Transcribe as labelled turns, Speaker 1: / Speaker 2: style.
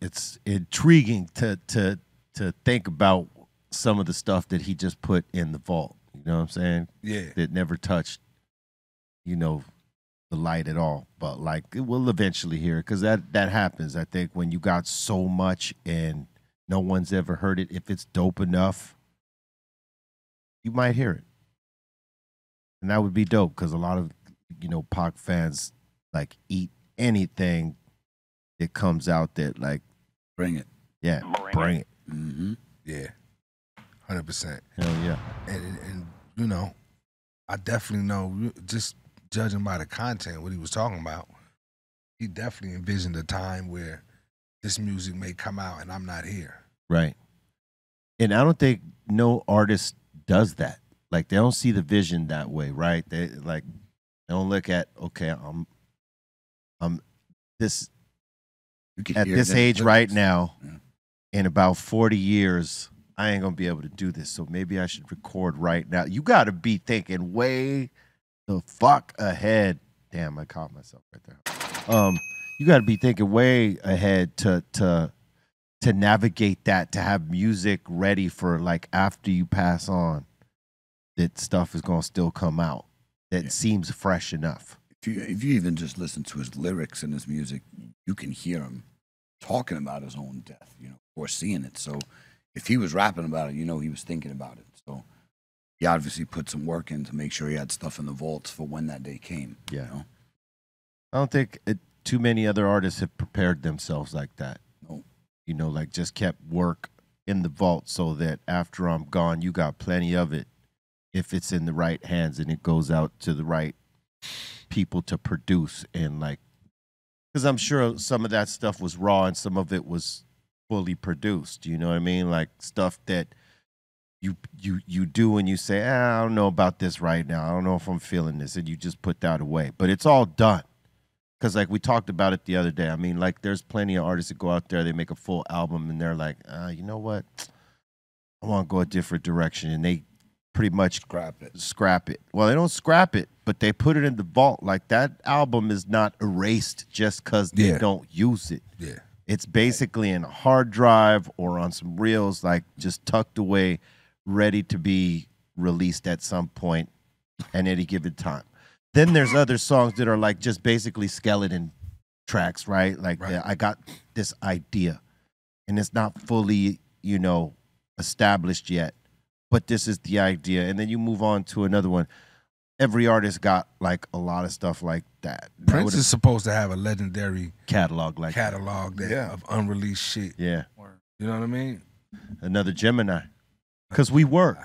Speaker 1: it's intriguing to to to think about some of the stuff that he just put in the vault. You know what I'm saying? Yeah. That never touched, you know, the light at all. But like it will eventually hear because that that happens. I think when you got so much and no one's ever heard it, if it's dope enough, you might hear it, and that would be dope because a lot of you know Pac fans like eat anything that comes out that like Bring it. Yeah. Bring, Bring it. it. Mm-hmm. Yeah. Hundred percent. Hell yeah. And and you know, I definitely know just judging by the content what he was talking about, he definitely envisioned a time where this music may come out and I'm not here. Right. And I don't think no artist does that. Like they don't see the vision that way, right? They like they don't look at okay, I'm I'm this at this age right now, yeah. in about 40 years, I ain't gonna be able to do this. So maybe I should record right now. You gotta be thinking way the fuck ahead. Damn, I caught myself right there. Um, you gotta be thinking way ahead to to to navigate that, to have music ready for like after you pass on, that stuff is gonna still come out that yeah. seems fresh enough. If you, if you even just listen to his lyrics and his music, you can hear him talking about his own death, you know, or seeing it. So if he was rapping about it, you know, he was thinking about it. So he obviously put some work in to make sure he had stuff in the vaults for when that day came. Yeah. You know? I don't think it, too many other artists have prepared themselves like that. No. You know, like just kept work in the vault so that after I'm gone, you got plenty of it if it's in the right hands and it goes out to the right people to produce and like because I'm sure some of that stuff was raw and some of it was fully produced. You know what I mean? Like stuff that you you you do and you say, ah, I don't know about this right now. I don't know if I'm feeling this, and you just put that away. But it's all done. Cause like we talked about it the other day. I mean, like there's plenty of artists that go out there, they make a full album, and they're like, uh, you know what? I want to go a different direction, and they pretty much scrap it. Scrap it. Well, they don't scrap it, but they put it in the vault. Like that album is not erased just because they yeah. don't use it. Yeah. It's basically in a hard drive or on some reels, like just tucked away, ready to be released at some and any given time. Then there's other songs that are like just basically skeleton tracks, right? Like right. The, I got this idea and it's not fully, you know, established yet but this is the idea. And then you move on to another one. Every artist got like a lot of stuff like that. Prince is supposed to have a legendary catalog, like catalog that. yeah. of unreleased shit. Yeah, you know what I mean. Another Gemini, because we were.